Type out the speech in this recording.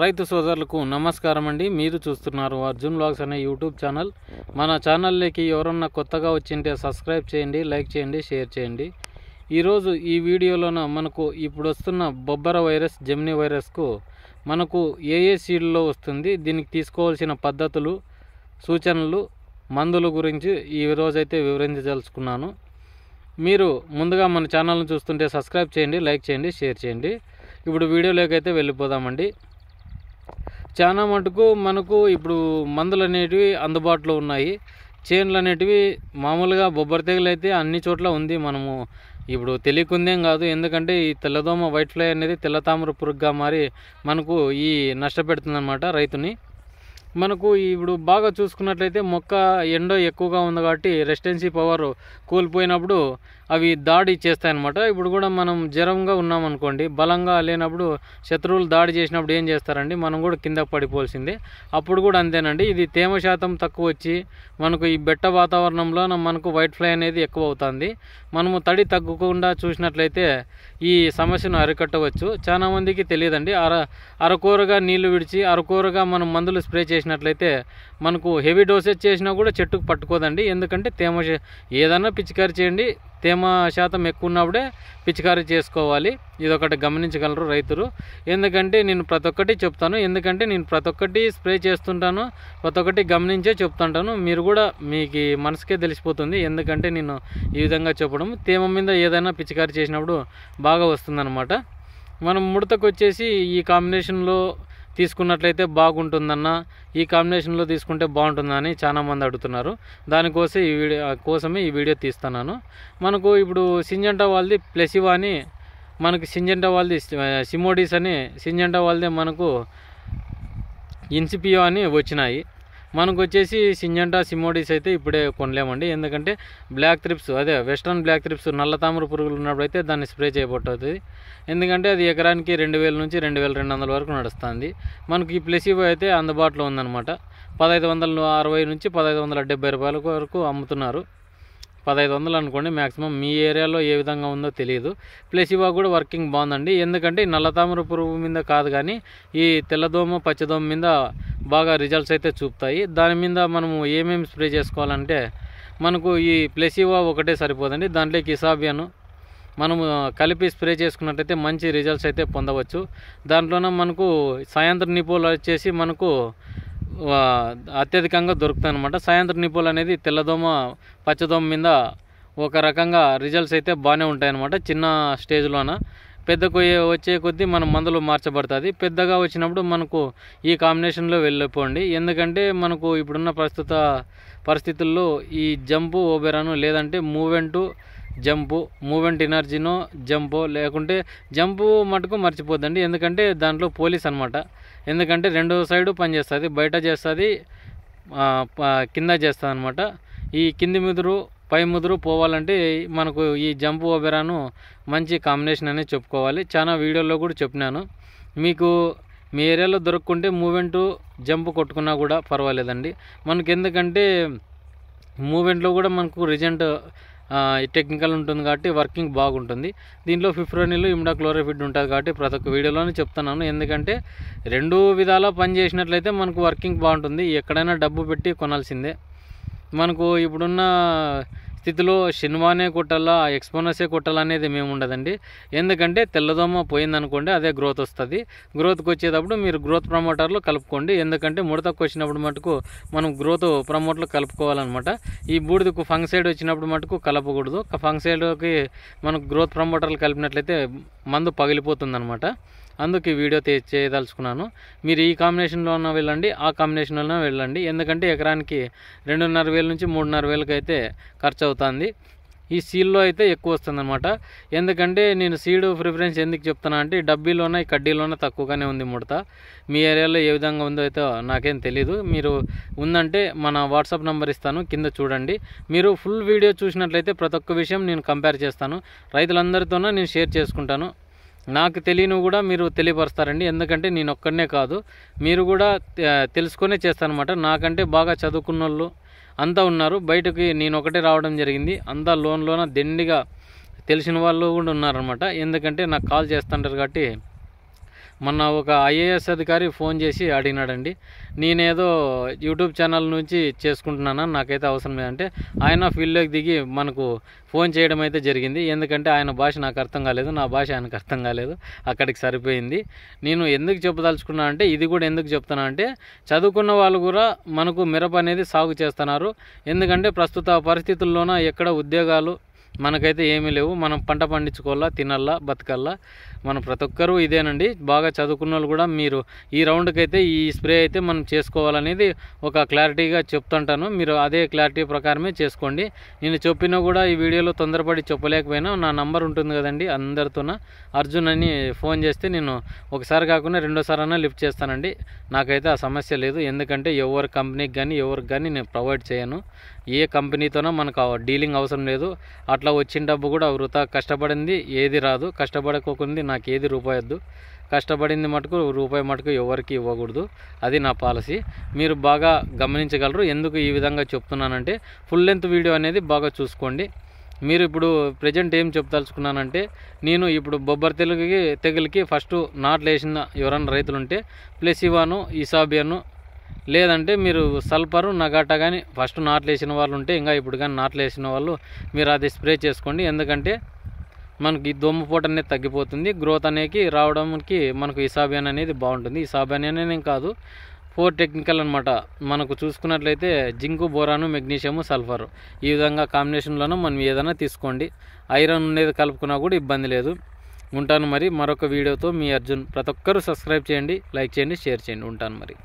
రైతు సోదరులకు నమస్కారం అండి మీరు చూస్తున్నారు అర్జున్ బ్లాగ్స్ అనే యూట్యూబ్ ఛానల్ మన ఛానల్లోకి ఎవరన్నా కొత్తగా వచ్చింటే సబ్స్క్రైబ్ చేయండి లైక్ చేయండి షేర్ చేయండి ఈరోజు ఈ వీడియోలోన మనకు ఇప్పుడు వస్తున్న బొబ్బర వైరస్ జమ్ని వైరస్కు మనకు ఏ ఏ సీడ్లో వస్తుంది దీనికి తీసుకోవాల్సిన పద్ధతులు సూచనలు మందుల గురించి ఈరోజైతే వివరించదలుచుకున్నాను మీరు ముందుగా మన ఛానల్ని చూస్తుంటే సబ్స్క్రైబ్ చేయండి లైక్ చేయండి షేర్ చేయండి ఇప్పుడు వీడియోలోకి అయితే వెళ్ళిపోదామండి చాలా మటుకు మనకు ఇప్పుడు మందులు అనేటివి అందుబాటులో ఉన్నాయి చేన్లు అనేటివి మామూలుగా బొబ్బరి తెగులు అయితే అన్ని చోట్ల ఉంది మనము ఇప్పుడు తెలియకుందేం కాదు ఎందుకంటే ఈ తెల్లదోమ వైట్ ఫ్లై అనేది తెల్లతామర పురుగుగా మారి మనకు ఈ నష్టపెడుతుందన్నమాట రైతుని మనకు ఇప్పుడు బాగా చూసుకున్నట్లయితే మొక్క ఎండ ఎక్కువగా ఉంది కాబట్టి రెసిడెన్సీ పవర్ కోల్పోయినప్పుడు అవి దాడి చేస్తాయన్నమాట ఇప్పుడు కూడా మనం జ్వరంగా ఉన్నామనుకోండి బలంగా లేనప్పుడు శత్రువులు దాడి చేసినప్పుడు ఏం చేస్తారండి మనం కూడా కింద పడిపోవలసింది అప్పుడు కూడా అంతేనండి ఇది తేమ శాతం తక్కువ వచ్చి మనకు ఈ బెట్ట వాతావరణంలో మనకు వైట్ ఫ్లై అనేది ఎక్కువ అవుతుంది మనము తడి తగ్గకుండా చూసినట్లయితే ఈ సమస్యను అరికట్టవచ్చు చాలామందికి తెలియదండి అర అరకూరగా నీళ్లు విడిచి అరకూరగా మనం మందులు స్ప్రే చేసినట్లయితే మనకు హెవీ డోసేజ్ చేసినా కూడా చెట్టుకు పట్టుకోదండి ఎందుకంటే తేమ ఏదైనా పిచికారి చేయండి తేమ శాతం ఎక్కువ ఉన్నప్పుడే పిచికారీ చేసుకోవాలి ఇదొకటి గమనించగలరు రైతులు ఎందుకంటే నేను ప్రతి ఒక్కటి చెప్తాను ఎందుకంటే నేను ప్రతి ఒక్కటి స్ప్రే చేస్తుంటాను ప్రతి ఒక్కటి గమనించే చెప్తుంటాను మీరు కూడా మీకు మనసుకే తెలిసిపోతుంది ఎందుకంటే నేను ఈ విధంగా చెప్పడం తేమ మీద ఏదైనా పిచికారీ చేసినప్పుడు బాగా వస్తుంది మనం ముడతకు వచ్చేసి ఈ కాంబినేషన్లో తీసుకున్నట్లయితే బాగుంటుందన్న ఈ కాంబినేషన్లో తీసుకుంటే బాగుంటుందని చాలామంది అడుగుతున్నారు దానికోసం ఈ వీడియో కోసమే ఈ వీడియో తీస్తున్నాను మనకు ఇప్పుడు సింజంటా వాళ్ళది ప్లెసివా అని మనకు సింజంటా వాళ్ళది సిమోడీస్ అని సింజంటా వాళ్ళదే మనకు ఇన్సిపియో అని వచ్చినాయి మనకు వచ్చేసి సింజంటా సిమోడీస్ అయితే ఇప్పుడే కొనలేమండి ఎందుకంటే బ్లాక్ త్రిప్స్ అదే వెస్ట్రన్ బ్లాక్ త్రిప్స్ నల్ల తామర పురుగులు ఉన్నప్పుడు అయితే దాన్ని స్ప్రే చేయబోతుంది ఎందుకంటే అది ఎకరానికి రెండు వేల నుంచి రెండు వేల రెండు వందల వరకు నడుస్తుంది మనకి ఈ ప్లెసిబో అయితే అందుబాటులో ఉందన్నమాట పదహైదు వందల అరవై నుంచి పదహైదు వందల డెబ్బై రూపాయల వరకు అమ్ముతున్నారు పదహైదు వందలు అనుకోండి మ్యాక్సిమం మీ ఏరియాలో ఏ విధంగా ఉందో తెలియదు ప్లస్ ఇవా కూడా వర్కింగ్ బాగుందండి ఎందుకంటే నల్ల నల్లతామర పురుగు మీద కాదు కానీ ఈ తెల్లదోమ పచ్చదోమ మీద బాగా రిజల్ట్స్ అయితే చూపుతాయి దాని మీద మనము ఏమేమి స్ప్రే చేసుకోవాలంటే మనకు ఈ ప్లెసివా ఒకటే సరిపోదండి దాంట్లో కిసాబియాను మనము కలిపి స్ప్రే చేసుకున్నట్టయితే మంచి రిజల్ట్స్ అయితే పొందవచ్చు దాంట్లోనే మనకు సాయంత్రం నిపోలు వచ్చేసి మనకు అత్యధికంగా దొరుకుతాయి అనమాట సాయంత్రం నిపులు అనేది తెల్లదోమ పచ్చదోమ మీద ఒక రకంగా రిజల్ట్స్ అయితే బాగానే ఉంటాయన్నమాట చిన్న స్టేజ్లోన పెద్ద కొయ్య వచ్చే కొద్దీ మన మందులు మార్చబడుతుంది పెద్దగా వచ్చినప్పుడు మనకు ఈ కాంబినేషన్లో వెళ్ళిపోండి ఎందుకంటే మనకు ఇప్పుడున్న ప్రస్తుత పరిస్థితుల్లో ఈ జంపు ఓబెరాను లేదంటే మూవెంటు జంపు మూవెంట్ ఎనర్జీనో జంపో లేకుంటే జంపు మటుకు మర్చిపోద్దండి ఎందుకంటే దాంట్లో పోలీస్ అనమాట ఎందుకంటే రెండు సైడు పనిచేస్తుంది బయట చేస్తుంది కింద చేస్తుంది అనమాట ఈ కింది ముదురు పై ముదురు పోవాలంటే మనకు ఈ జంప్ ఓబెరాను మంచి కాంబినేషన్ అనేది చెప్పుకోవాలి చాలా వీడియోలో కూడా చెప్పినాను మీకు మీ ఏరియాలో దొరుకుంటే మూవెంట్ జంప్ కొట్టుకున్నా కూడా పర్వాలేదండి మనకు ఎందుకంటే మూవెంట్లో కూడా మనకు రిజెంట్ టెక్నికల్ ఉంటుంది కాబట్టి వర్కింగ్ బాగుంటుంది దీంట్లో ఫిఫ్రోనిల్ ఇమ్డా క్లోరోఫిడ్ ఉంటుంది కాబట్టి ప్రతి ఒక్క వీడియోలోనే చెప్తున్నాను ఎందుకంటే రెండు విధాలా చేసినట్లయితే మనకు వర్కింగ్ బాగుంటుంది ఎక్కడైనా డబ్బు పెట్టి కొనాల్సిందే మనకు ఇప్పుడున్న స్థితిలో సినిమానే కొట్టాలా ఎక్స్పోనసే కొట్టాలా అనేది మేము ఉండదండి ఎందుకంటే తెల్లదోమ పోయిందనుకోండి అదే గ్రోత్ వస్తుంది గ్రోత్కి వచ్చేటప్పుడు మీరు గ్రోత్ ప్రమోటర్లు కలుపుకోండి ఎందుకంటే ముడతకు వచ్చినప్పుడు మటుకు మనం గ్రోత్ ప్రమోటర్లు కలుపుకోవాలన్నమాట ఈ బూడిదకు ఫంగ్ సైడ్ వచ్చినప్పుడు మటుకు కలపకూడదు ఫంగ్ సైడ్కి మనకు గ్రోత్ ప్రమోటర్లు కలిపినట్లయితే మందు పగిలిపోతుందన్నమాట అందుకు ఈ వీడియో చేయదలుచుకున్నాను మీరు ఈ కాంబినేషన్లో ఉన్న వెళ్ళండి ఆ కాంబినేషన్లోనే వెళ్ళండి ఎందుకంటే ఎకరానికి రెండున్నర వేల నుంచి మూడున్నర వేలకు అయితే ఖర్చు అవుతుంది ఈ సీల్లో అయితే ఎక్కువ వస్తుందన్నమాట ఎందుకంటే నేను సీడ్ ప్రిఫరెన్స్ ఎందుకు చెప్తున్నా అంటే డబ్బీలోనే కడ్డీలోనే తక్కువగానే ఉంది ముడత మీ ఏరియాలో ఏ విధంగా ఉందో అయితే నాకేం తెలీదు మీరు ఉందంటే మన వాట్సాప్ నెంబర్ ఇస్తాను కింద చూడండి మీరు ఫుల్ వీడియో చూసినట్లయితే ప్రతి ఒక్క విషయం నేను కంపేర్ చేస్తాను రైతులందరితోనే నేను షేర్ చేసుకుంటాను నాకు తెలియను కూడా మీరు తెలియపరుస్తారండి ఎందుకంటే నేను ఒక్కడనే కాదు మీరు కూడా తెలుసుకునే అనమాట నాకంటే బాగా చదువుకున్న వాళ్ళు అంతా ఉన్నారు బయటకి నేను ఒకటే రావడం జరిగింది అంతా లోన్లోన దిండిగా తెలిసిన వాళ్ళు కూడా ఉన్నారనమాట ఎందుకంటే నాకు కాల్ చేస్తుంటారు కాబట్టి మొన్న ఒక ఐఏఎస్ అధికారి ఫోన్ చేసి అడిగినాడండి నేనేదో యూట్యూబ్ ఛానల్ నుంచి చేసుకుంటున్నాను నాకైతే అవసరం లేదంటే ఆయన ఫీల్డ్లోకి దిగి మనకు ఫోన్ చేయడం అయితే జరిగింది ఎందుకంటే ఆయన భాష నాకు అర్థం కాలేదు నా భాష ఆయనకు అర్థం కాలేదు అక్కడికి సరిపోయింది నేను ఎందుకు చెప్పదలుచుకున్నా అంటే ఇది కూడా ఎందుకు చెప్తున్నా అంటే చదువుకున్న వాళ్ళు కూడా మనకు మిరప అనేది సాగు చేస్తున్నారు ఎందుకంటే ప్రస్తుత పరిస్థితుల్లోన ఎక్కడ ఉద్యోగాలు మనకైతే ఏమీ లేవు మనం పంట పండించుకోవాలా తినల్లా బతకల్లా మనం ప్రతి ఒక్కరూ ఇదేనండి బాగా చదువుకున్న వాళ్ళు కూడా మీరు ఈ రౌండ్కి అయితే ఈ స్ప్రే అయితే మనం చేసుకోవాలనేది ఒక క్లారిటీగా చెప్తుంటాను మీరు అదే క్లారిటీ ప్రకారమే చేసుకోండి నేను చెప్పినా కూడా ఈ వీడియోలో తొందరపడి చెప్పలేకపోయినా నా నంబర్ ఉంటుంది కదండి అందరితోన అర్జున్ అని ఫోన్ చేస్తే నేను ఒకసారి కాకుండా రెండోసారి అన్నా లిఫ్ట్ చేస్తానండి నాకైతే ఆ సమస్య లేదు ఎందుకంటే ఎవరి కంపెనీకి కానీ ఎవరికి కానీ నేను ప్రొవైడ్ చేయను ఏ కంపెనీతోనో మనకు డీలింగ్ అవసరం లేదు అట్లా వచ్చిన డబ్బు కూడా వృతా కష్టపడింది ఏది రాదు కష్టపడకోకుంది నాకు ఏది రూపాయి వద్దు కష్టపడింది మటుకు రూపాయి మటుకు ఎవరికి ఇవ్వకూడదు అది నా పాలసీ మీరు బాగా గమనించగలరు ఎందుకు ఈ విధంగా చెప్తున్నానంటే ఫుల్ లెంత్ వీడియో అనేది బాగా చూసుకోండి మీరు ఇప్పుడు ప్రజెంట్ ఏం చెప్దలుచుకున్నానంటే నేను ఇప్పుడు బొబ్బర్ తెలుగుకి తెగులకి ఫస్ట్ నాట్లు వేసిన ఎవరైనా రైతులుంటే ప్లస్ ఇవాను ఇసాబియాను లేదంటే మీరు సల్పరు నగాట కానీ ఫస్ట్ నాట్లు వేసిన వాళ్ళు ఉంటే ఇంకా ఇప్పుడు కానీ నాట్లు వేసిన వాళ్ళు మీరు అది స్ప్రే చేసుకోండి ఎందుకంటే మనకి పూట అనేది తగ్గిపోతుంది గ్రోత్ అనేది రావడానికి మనకు ఇసాబియాన్ అనేది బాగుంటుంది ఇసాబియాన్ అనేది కాదు ఫోర్ టెక్నికల్ అనమాట మనకు చూసుకున్నట్లయితే జింకు బోరాను మెగ్నీషియము సల్ఫర్ ఈ విధంగా కాంబినేషన్లోనూ మనం ఏదైనా తీసుకోండి ఐరన్ ఉండేది కలుపుకున్నా కూడా ఇబ్బంది లేదు ఉంటాను మరి మరొక వీడియోతో మీ అర్జున్ ప్రతి ఒక్కరూ సబ్స్క్రైబ్ చేయండి లైక్ చేయండి షేర్ చేయండి ఉంటాను మరి